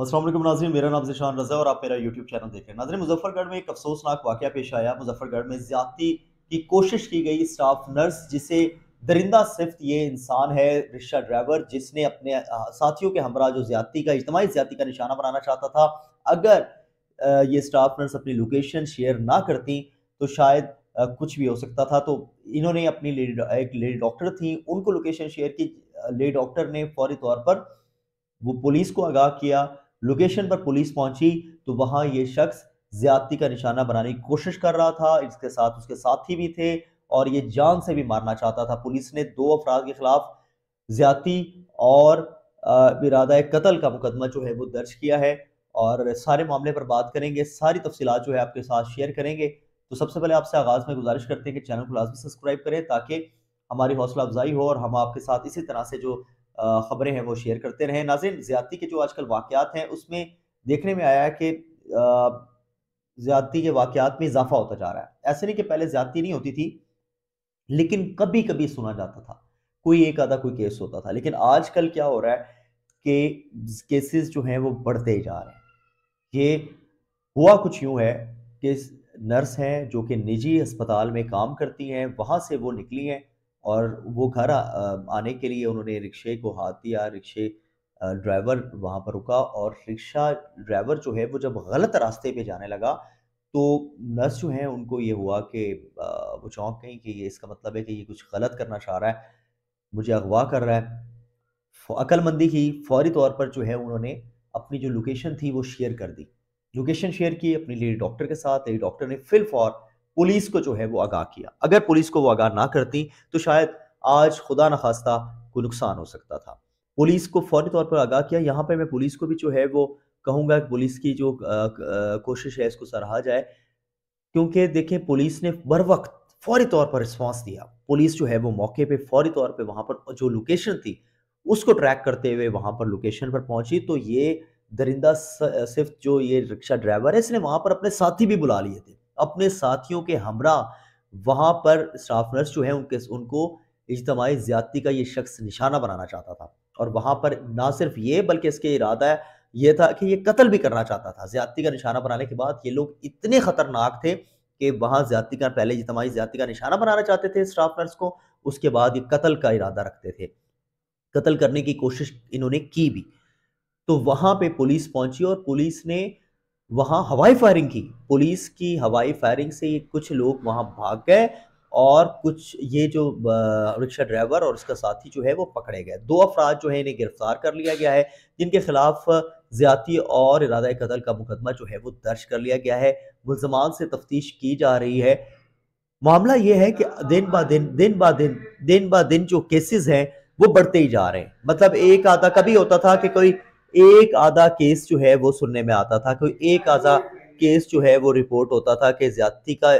असलम नाजरी मेरा नाम जिशान रजा और आप मेरा यूट्यूब चैनल देख रहे हैं नाजरी मुजफ्फरगढ़ में एक अफसोसनाक वाक़ पेश आया मुजफ्फरगढ़ में ज्यादा की कोशिश की गई स्टाफ नर्स जिसे दरिंदा सिफ्त ये इंसान है रिक्शा ड्राइवर जिसने अपने साथियों के हमरा जो ज्यादा का इज्तमी ज्यादा का निशाना बनाना चाहता था अगर ये स्टाफ नर्स अपनी लोकेशन शेयर ना करती तो शायद कुछ भी हो सकता था तो इन्होंने अपनी लेडी एक लेडी डॉक्टर थी उनको लोकेशन शेयर की लेडी डॉक्टर ने फौरी तौर पर वो पुलिस को आगाह किया लोकेशन पर पुलिस पहुंची तो वहां ये शख्स ज्यादती का निशाना बनाने की कोशिश कर रहा था इसके साथ उसके साथी भी थे और ये जान से भी मारना चाहता था पुलिस ने दो अफराद के खिलाफ ज्यादती और इरादा कत्ल का मुकदमा जो है वो दर्ज किया है और सारे मामले पर बात करेंगे सारी तफसीत जो है आपके साथ शेयर करेंगे तो सबसे पहले आपसे आगाज़ में गुजारिश करते हैं कि चैनल को लाजमी सब्सक्राइब करें ताकि हमारी हौसला अफजाई हो और हम आपके साथ इसी तरह से जो ख़बरें हैं वो शेयर करते रहे नाजिन ज्यादा के जो आजकल वाक़ात हैं उसमें देखने में आया है कि ज्यादा के वाक़ात में इजाफा होता जा रहा है ऐसे नहीं कि पहले ज्यादा नहीं होती थी लेकिन कभी कभी सुना जाता था कोई एक आधा कोई केस होता था लेकिन आजकल क्या हो रहा है कि केसेस जो हैं वो बढ़ते ही जा रहे हैं ये हुआ कुछ यूं है कि नर्स हैं जो कि निजी अस्पताल में काम करती हैं वहाँ से वो निकली हैं और वो घर आने के लिए उन्होंने रिक्शे को हाथ दिया रिक्शे ड्राइवर वहाँ पर रुका और रिक्शा ड्राइवर जो है वो जब गलत रास्ते पे जाने लगा तो नर्स जो है उनको ये हुआ कि वो चौंक गई कि ये इसका मतलब है कि ये कुछ गलत करना चाह रहा है मुझे अगवा कर रहा है अक्लमंदी की फौरी तौर पर जो है उन्होंने अपनी जो लोकेशन थी वो शेयर कर दी लोकेशन शेयर की अपनी लेडी डॉक्टर के साथ लेडी डॉक्टर ने फिल फॉर पुलिस को जो है वो आगाह किया अगर पुलिस को वो आगाह ना करती तो शायद आज खुदा न खास्ता को नुकसान हो सकता था पुलिस को फौरी तौर पर आगाह किया यहाँ पर मैं पुलिस को भी जो है वो कहूँगा पुलिस की जो कोशिश है इसको सराहा जाए क्योंकि देखें पुलिस ने बर वक्त फौरी तौर पर रिस्पॉन्स दिया पुलिस जो है वो मौके पे फौरी तौर पे वहाँ पर जो लोकेशन थी उसको ट्रैक करते हुए वहाँ पर लोकेशन पर पहुंची तो ये दरिंदा सिर्फ जो ये रिक्शा ड्राइवर है इसने वहाँ पर अपने साथी भी बुला लिए थे अपने साथियों के हमरा वहां पर स्टाफ नर्स जो है उनके उनको इजतमाही ज्यादती का ये शख्स निशाना बनाना चाहता था और वहां पर ना सिर्फ ये बल्कि इसके इरादा है ये था कि ये कत्ल भी करना चाहता था ज्यादती का निशाना बनाने के बाद ये लोग इतने खतरनाक थे कि वहां ज्यादती का पहले इजतमाही ज्यादती का निशाना बनाना चाहते थे स्टाफ नर्स को उसके बाद ये कत्ल का इरादा रखते थे कत्ल करने की कोशिश इन्होंने की भी तो वहां पे पुलिस पहुंची और पुलिस ने वहाँ हवाई फायरिंग की पुलिस की हवाई फायरिंग से कुछ लोग वहाँ भाग गए और कुछ ये जो रिक्शा ड्राइवर और उसका साथी जो है वो पकड़े गए दो अफराद जो है इन्हें गिरफ्तार कर लिया गया है जिनके खिलाफ ज्यादती और इरादा कतल का मुकदमा जो है वो दर्ज कर लिया गया है मुलजमान से तफ्तीश की जा रही है मामला ये है कि दिन ब दिन दिन ब दिन दिन ब दिन जो केसेस हैं वो बढ़ते ही जा रहे हैं मतलब एक आधा कभी होता था कि कोई एक आधा केस जो है वो सुनने में आता था कोई एक आधा केस जो है वो रिपोर्ट होता था कि ज्यादा का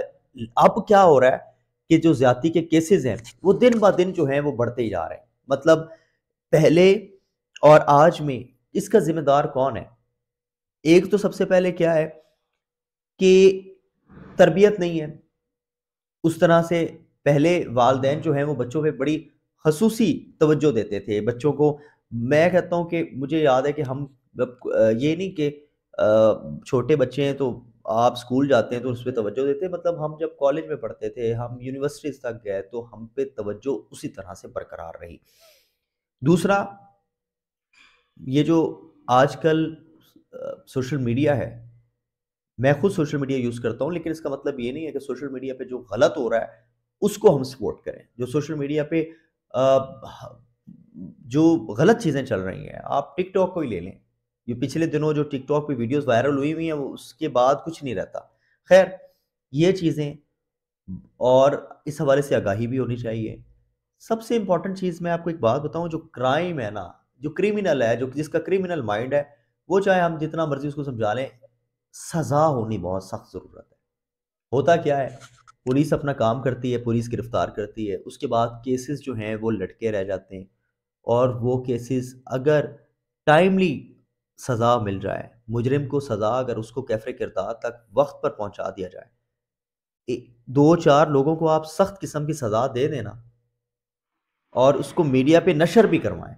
अब क्या हो रहा है कि जो ज्यादा के केसेस हैं वो दिन ब दिन जो है वो बढ़ते ही जा रहे हैं मतलब पहले और आज में इसका जिम्मेदार कौन है एक तो सबसे पहले क्या है कि तरबियत नहीं है उस तरह से पहले वालदेन जो है वो बच्चों पे बड़ी खसूसी तवज्जो देते थे बच्चों को मैं हम्म। कहता हूँ कि मुझे याद है कि हम ये नहीं कि छोटे बच्चे हैं तो आप स्कूल जाते हैं तो उस पर तवज्जो देते मतलब हम जब कॉलेज में पढ़ते थे हम यूनिवर्सिटीज़ तक गए तो हम पे तवज्जो उसी तरह से बरकरार रही दूसरा ये जो आजकल सोशल मीडिया है मैं खुद सोशल मीडिया यूज़ करता हूँ लेकिन इसका मतलब ये नहीं है कि सोशल मीडिया पे जो गलत हो रहा है उसको हम सपोर्ट करें जो सोशल मीडिया पे आ, जो गलत चीज़ें चल रही हैं आप टिकटॉक को ही ले लें ये पिछले दिनों जो टिकटॉक पे वीडियोस वायरल हुई हुई हैं उसके बाद कुछ नहीं रहता खैर ये चीज़ें और इस हवाले से आगाही भी होनी चाहिए सबसे इम्पॉर्टेंट चीज़ मैं आपको एक बात बताऊँ जो क्राइम है ना जो क्रिमिनल है जो जिसका क्रिमिनल माइंड है वो चाहे हम जितना मर्जी उसको समझा लें सज़ा होनी बहुत सख्त ज़रूरत है होता क्या है पुलिस अपना काम करती है पुलिस गिरफ्तार करती है उसके बाद केसेस जो हैं वो लटके रह जाते हैं और वो केसेस अगर टाइमली सज़ा मिल जाए मुजरिम को सज़ा अगर उसको कैफरे किरदार तक वक्त पर पहुंचा दिया जाए दो चार लोगों को आप सख्त किस्म की सज़ा दे देना और उसको मीडिया पे नशर भी करवाएं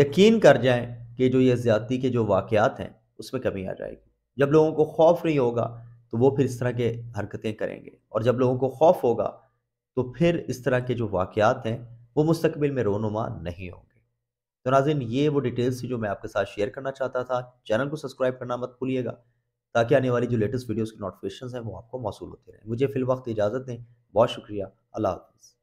यकीन कर जाएं कि जो ये ज़्यादती के जो वाक़ात हैं उसमें कमी आ जाएगी जब लोगों को खौफ नहीं होगा तो वो फिर इस तरह के हरकतें करेंगे और जब लोगों को खौफ होगा तो फिर इस तरह के जो वाक़ात हैं वो मुस्तबिल में रोनुमा नहीं होंगे तो नाजिन ये वो डिटेल्स थी जो मैं आपके साथ शेयर करना चाहता था चैनल को सब्सक्राइब करना मत भूलिएगा ताकि आने वाली जो लेटेस्ट वीडियोज़ की नोटिफिकेशन हैं वो आपको मौसू होते रहें मुझे फ़िल वक्त इजाज़त दें बहुत शुक्रिया अल्लाह हाफिज़